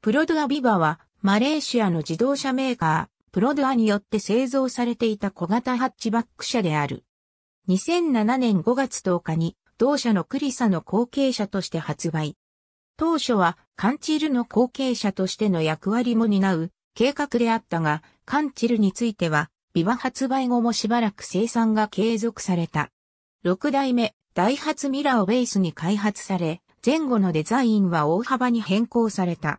プロドゥアビバは、マレーシアの自動車メーカー、プロドゥアによって製造されていた小型ハッチバック車である。2007年5月10日に、同社のクリサの後継者として発売。当初は、カンチルの後継者としての役割も担う計画であったが、カンチルについては、ビバ発売後もしばらく生産が継続された。6代目、ダイハツミラをベースに開発され、前後のデザインは大幅に変更された。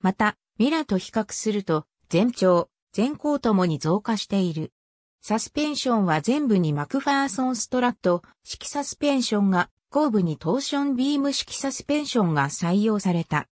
また、ミラと比較すると、全長、全高ともに増加している。サスペンションは全部にマクファーソンストラット式サスペンションが、後部にトーションビーム式サスペンションが採用された。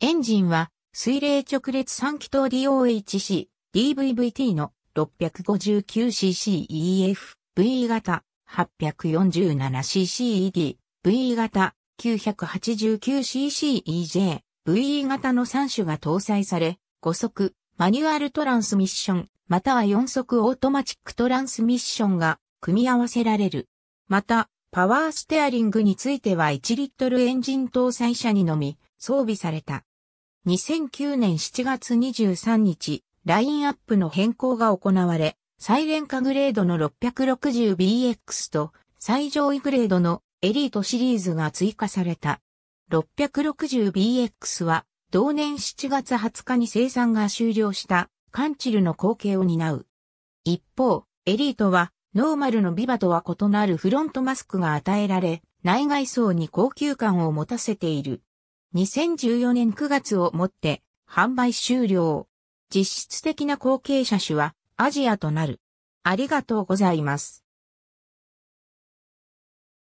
エンジンは、水冷直列3気筒 DOHC、DVVT の 659cc EF、V 型 847cc ED、V 型 989cc EJ、VE 型の3種が搭載され、5速、マニュアルトランスミッション、または4速オートマチックトランスミッションが組み合わせられる。また、パワーステアリングについては1リットルエンジン搭載車にのみ装備された。2009年7月23日、ラインアップの変更が行われ、再廉価グレードの 660BX と最上位グレードのエリートシリーズが追加された。660BX は同年7月20日に生産が終了したカンチルの後継を担う。一方、エリートはノーマルのビバとは異なるフロントマスクが与えられ、内外装に高級感を持たせている。2014年9月をもって販売終了。実質的な後継車種はアジアとなる。ありがとうございます。